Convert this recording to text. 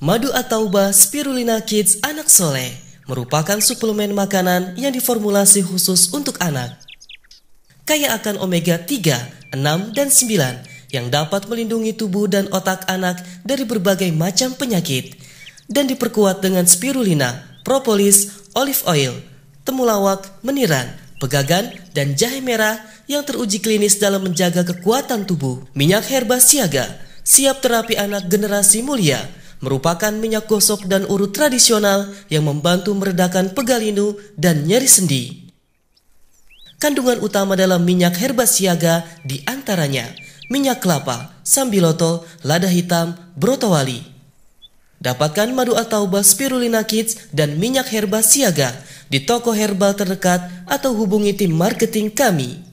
Madu Atauba Spirulina Kids Anak Soleh merupakan suplemen makanan yang diformulasi khusus untuk anak. Kaya akan omega 3, 6, dan 9 yang dapat melindungi tubuh dan otak anak dari berbagai macam penyakit dan diperkuat dengan spirulina, propolis, olive oil, temulawak, meniran, pegagan, dan jahe merah yang teruji klinis dalam menjaga kekuatan tubuh. Minyak herba siaga, siap terapi anak generasi mulia, merupakan minyak gosok dan urut tradisional yang membantu meredakan pegalinu dan nyeri sendi. Kandungan utama dalam minyak herba siaga diantaranya minyak kelapa, sambiloto, lada hitam, brotowali. Dapatkan madu atau spirulina kids dan minyak herba siaga di toko herbal terdekat atau hubungi tim marketing kami